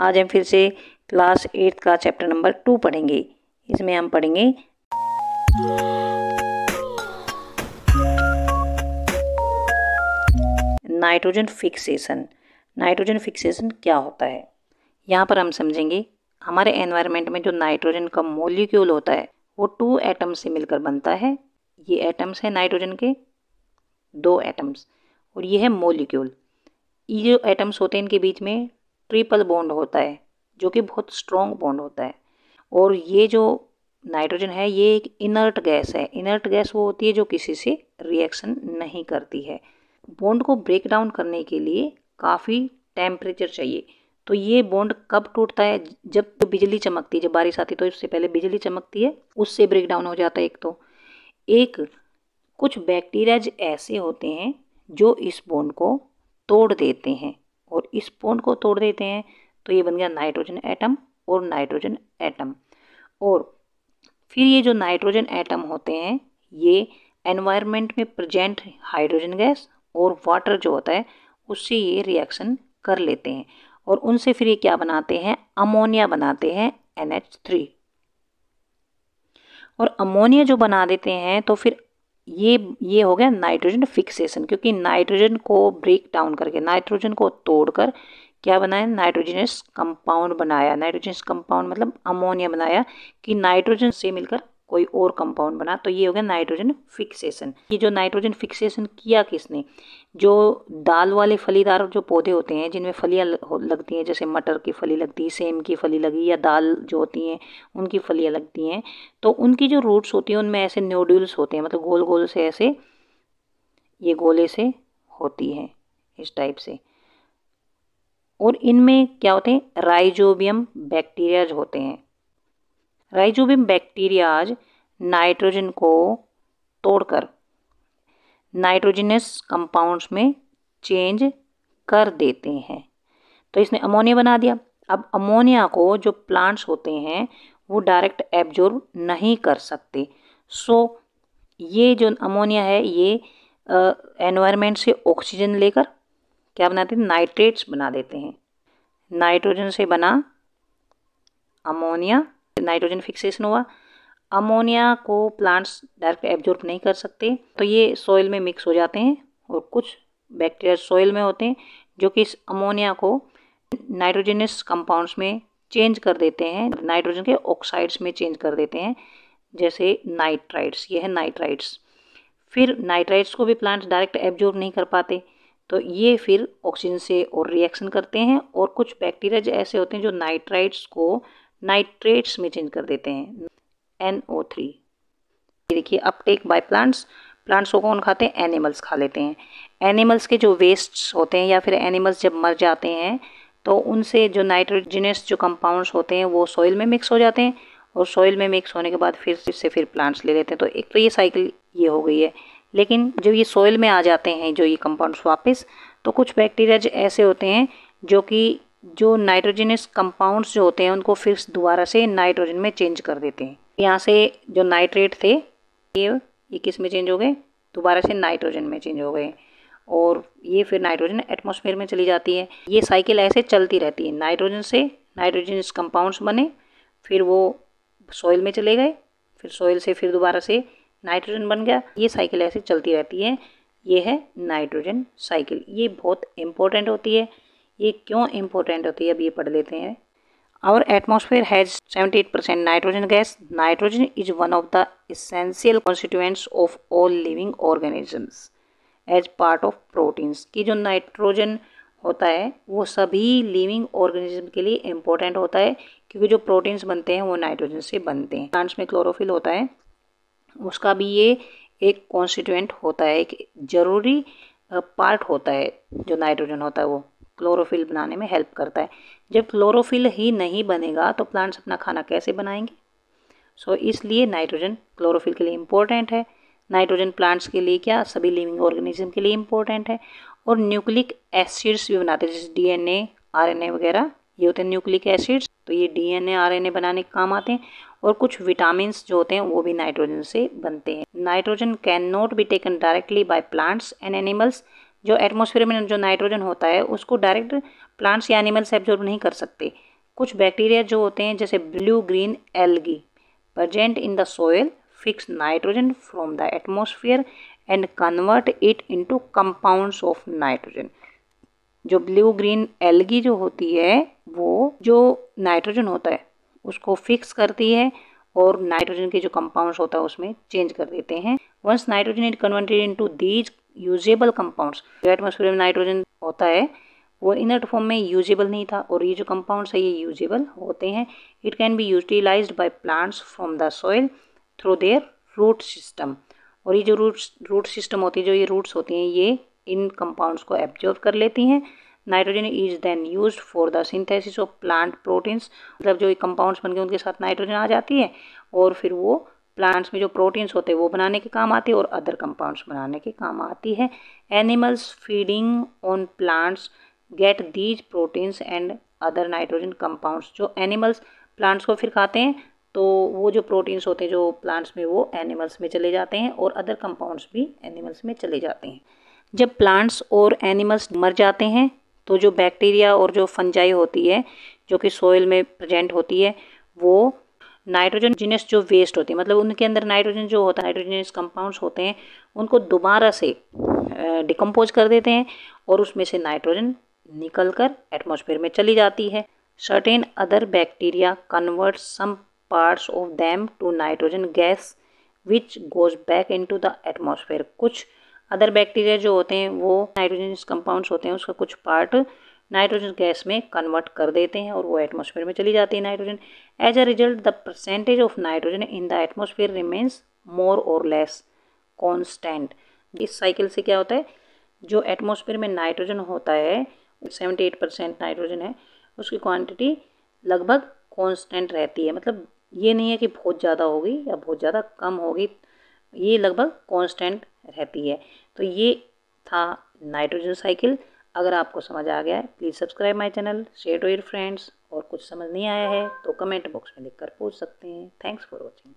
आज हम फिर से क्लास एट्थ का चैप्टर नंबर टू पढ़ेंगे इसमें हम पढ़ेंगे नाइट्रोजन फिक्सेशन नाइट्रोजन फिक्सेशन क्या होता है यहाँ पर हम समझेंगे हमारे एनवायरनमेंट में जो नाइट्रोजन का मोलिक्यूल होता है वो टू एटम्स से मिलकर बनता है ये एटम्स हैं नाइट्रोजन के दो एटम्स और ये है मोलिक्यूल ये जो एटम्स होते हैं इनके बीच में ट्रिपल बॉन्ड होता है जो कि बहुत स्ट्रॉन्ग बॉन्ड होता है और ये जो नाइट्रोजन है ये एक इनर्ट गैस है इनर्ट गैस वो होती है जो किसी से रिएक्शन नहीं करती है बॉन्ड को ब्रेक डाउन करने के लिए काफ़ी टेम्परेचर चाहिए तो ये बॉन्ड कब टूटता है जब बिजली चमकती है जब बारिश आती है तो इससे पहले बिजली चमकती है उससे ब्रेक डाउन हो जाता है एक तो एक कुछ बैक्टीरियाज ऐसे होते हैं जो इस बॉन्ड को तोड़ देते हैं और इस बॉन्ड को तोड़ देते हैं तो ये बन गया नाइट्रोजन एटम और नाइट्रोजन एटम और फिर ये जो नाइट्रोजन एटम होते हैं ये एनवायरनमेंट में प्रजेंट हाइड्रोजन गैस और वाटर जो होता है उससे ये रिएक्शन कर लेते हैं और उनसे फिर ये क्या बनाते हैं अमोनिया बनाते हैं एन एच थ्री और अमोनिया जो बना देते हैं तो फिर ये ये हो गया नाइट्रोजन फिक्सेशन क्योंकि नाइट्रोजन को ब्रेक डाउन करके नाइट्रोजन को तोड़कर क्या बनाया नाइट्रोजनस कंपाउंड बनाया नाइट्रोजनस कंपाउंड मतलब अमोनिया बनाया कि नाइट्रोजन से मिलकर कोई और कंपाउंड बना तो ये हो गया नाइट्रोजन फिक्सेशन ये जो नाइट्रोजन फिक्सेशन किया किसने जो दाल वाले फलीदार जो पौधे होते हैं जिनमें फलियाँ लगती हैं जैसे मटर की फली लगती है सेम की फली लगी या दाल जो होती हैं उनकी फलियाँ लगती हैं तो उनकी जो रूट्स होती हैं उनमें ऐसे न्यूड्यूल्स होते हैं मतलब गोल गोल से ऐसे ये गोले से होती हैं इस टाइप से और इनमें क्या होते हैं राइजोबियम बैक्टीरियाज होते हैं राइजोबियम बैक्टीरियाज नाइट्रोजन को तोड़कर नाइट्रोजनस कंपाउंड्स में चेंज कर देते हैं तो इसने अमोनिया बना दिया अब अमोनिया को जो प्लांट्स होते हैं वो डायरेक्ट एब्जॉर्ब नहीं कर सकते सो so, ये जो अमोनिया है ये एनवायरनमेंट से ऑक्सीजन लेकर क्या बनाते हैं नाइट्रेट्स बना देते हैं नाइट्रोजन से बना अमोनिया नाइट्रोजन फिक्सेशन हुआ अमोनिया को प्लांट्स डायरेक्ट एब्जॉर्ब नहीं कर सकते तो ये सॉइल में मिक्स हो जाते हैं और कुछ बैक्टीरिया सॉइल में होते हैं जो कि इस अमोनिया को नाइट्रोजनस कंपाउंड्स में चेंज कर देते हैं नाइट्रोजन के ऑक्साइड्स में चेंज कर देते हैं जैसे नाइट्राइड्स ये है नाइट्राइड्स फिर नाइट्राइड्स को भी प्लांट्स डायरेक्ट एब्जॉर्ब नहीं कर पाते तो ये फिर ऑक्सीजन से और रिएक्शन करते हैं और कुछ बैक्टीरिया ऐसे होते हैं जो नाइट्राइड्स को नाइट्रेट्स में चेंज कर देते हैं एन ओ थ्री ये देखिए अपटेक बाय प्लांट्स प्लांट्स को कौन खाते हैं एनिमल्स खा लेते हैं एनिमल्स के जो वेस्ट्स होते हैं या फिर एनिमल्स जब मर जाते हैं तो उनसे जो नाइट्रोजिनस जो कंपाउंड्स होते हैं वो सॉइल में मिक्स हो जाते हैं और सॉइल में मिक्स होने के बाद फिर से फिर प्लांट्स ले लेते हैं तो एक तो ये साइकिल ये हो गई है लेकिन जब ये सॉइल में आ जाते हैं जो ये कंपाउंड्स वापस तो कुछ बैक्टीरियाज ऐसे होते हैं जो कि जो नाइट्रोजनस कंपाउंड्स जो होते हैं उनको फिर दोबारा से नाइट्रोजन में चेंज कर देते हैं यहाँ से जो नाइट्रेट थे ये ये किस में चेंज हो गए दोबारा से नाइट्रोजन में चेंज हो गए और ये फिर नाइट्रोजन एटमॉस्फेयर में चली जाती है ये साइकिल ऐसे चलती रहती है नाइट्रोजन से नाइट्रोजनस कंपाउंड्स बने फिर वो सॉइल में चले गए फिर सॉइल से फिर दोबारा से नाइट्रोजन बन गया ये साइकिल ऐसे चलती रहती है ये है नाइट्रोजन साइकिल ये बहुत इम्पोर्टेंट होती है ये क्यों इम्पोर्टेंट होती है अब ये पढ़ लेते हैं our atmosphere has seventy eight percent nitrogen gas nitrogen is one of the essential constituents of all living organisms as part of proteins की जो नाइट्रोजन होता है वो सभी लिविंग ऑर्गेनिज्म के लिए इम्पोर्टेंट होता है क्योंकि जो प्रोटीन्स बनते हैं वो नाइट्रोजन से बनते हैं प्लांट्स में क्लोरोफिल होता है उसका भी ये एक कॉन्स्टिट्यूएंट होता है एक ज़रूरी पार्ट होता है जो नाइट्रोजन होता है वो क्लोरोफिल बनाने में हेल्प करता है जब क्लोरोफिल ही नहीं बनेगा तो प्लांट्स अपना खाना कैसे बनाएंगे सो so, इसलिए नाइट्रोजन क्लोरोफिल के लिए इम्पोर्टेंट है नाइट्रोजन प्लांट्स के लिए क्या सभी लिविंग ऑर्गेनिज्म के लिए इम्पोर्टेंट है और न्यूक्लिक एसिड्स भी बनाते हैं जैसे डीएनए आरएनए वगैरह ये होते हैं न्यूक्लिक एसिड्स तो ये डीएनए आरएनए बनाने के काम आते हैं और कुछ विटामिन जो होते हैं वो भी नाइट्रोजन से बनते हैं nitrogen can not be taken directly by plants and animals जो एटमोसफेयर में जो नाइट्रोजन होता है उसको डायरेक्ट प्लांट्स या एनिमल्स एब्जॉर्ब नहीं कर सकते कुछ बैक्टीरिया जो होते हैं जैसे blue green algae present in the soil fix nitrogen from the atmosphere and convert it into compound of nitrogen जो ब्लू ग्रीन एलगी जो होती है वो जो नाइट्रोजन होता है उसको फिक्स करती है और नाइट्रोजन के जो कंपाउंड्स होता है उसमें चेंज कर देते हैं once nitrogen it converted into these usable compounds जो एटमोसफेयर में नाइट्रोजन होता है वो इनर्ट फॉर्म में यूजेबल नहीं था और ये जो कंपाउंड्स है ये यूजेबल होते हैं it can be utilise by plants from the soil through their root system और ये जो रूट रूट सिस्टम होती है जो ये रूट्स होती हैं ये इन कंपाउंड्स को एब्जॉर्व कर लेती हैं nitrogen is then use for the synthesis of plant proteins मतलब जो कंपाउंड्स बन गए उनके साथ नाइट्रोजन आ जाती है और फिर वो प्लांट्स में जो प्रोटीन्स होते हैं वो बनाने के काम आती है और अदर कंपाउंड्स बनाने के काम आती है animals feeding on plants get these proteins and other nitrogen compounds जो एनिमल्स प्लांट्स को फिर खाते हैं तो वो जो प्रोटीन्स होते हैं जो प्लांट्स में वो एनिमल्स में चले जाते हैं और अदर कंपाउंड्स भी एनिमल्स में चले जाते हैं जब प्लांट्स और एनिमल्स मर जाते हैं तो जो बैक्टीरिया और जो फंजाई होती है जो कि सोयल में प्रजेंट होती है वो नाइट्रोजन जीनस जो वेस्ट होती है मतलब उनके अंदर नाइट्रोजन जो होता है नाइट्रोजनस कंपाउंड्स होते हैं उनको दोबारा से डिकम्पोज कर देते हैं और उसमें से नाइट्रोजन निकल कर एटमोसफेयर में चली जाती है certain other bacteria convert some parts of them to nitrogen gas which goes back into the atmosphere कुछ अदर बैक्टीरिया जो होते हैं वो नाइट्रोजन कंपाउंड्स होते हैं उसका कुछ पार्ट नाइट्रोजन गैस में कन्वर्ट कर देते हैं और वो एटमोसफेयर में चली जाती है nitrogen as a result the percentage of nitrogen in the atmosphere remains more और लेस कॉन्स्टेंट इस साइकिल से क्या होता है जो एटमोसफेयर में नाइट्रोजन होता है सेवेंटी एट परसेंट नाइट्रोजन है उसकी क्वान्टिटी लगभग कॉन्स्टेंट रहती है मतलब ये नहीं है कि बहुत ज़्यादा होगी या बहुत ज़्यादा कम होगी ये लगभग कांस्टेंट रहती है तो ये था नाइट्रोजन साइकिल अगर आपको समझ आ गया है please subscribe my channel share to your friends और कुछ समझ नहीं आया है तो कमेंट बॉक्स में लिखकर पूछ सकते हैं थैंक्स फॉर वॉचिंग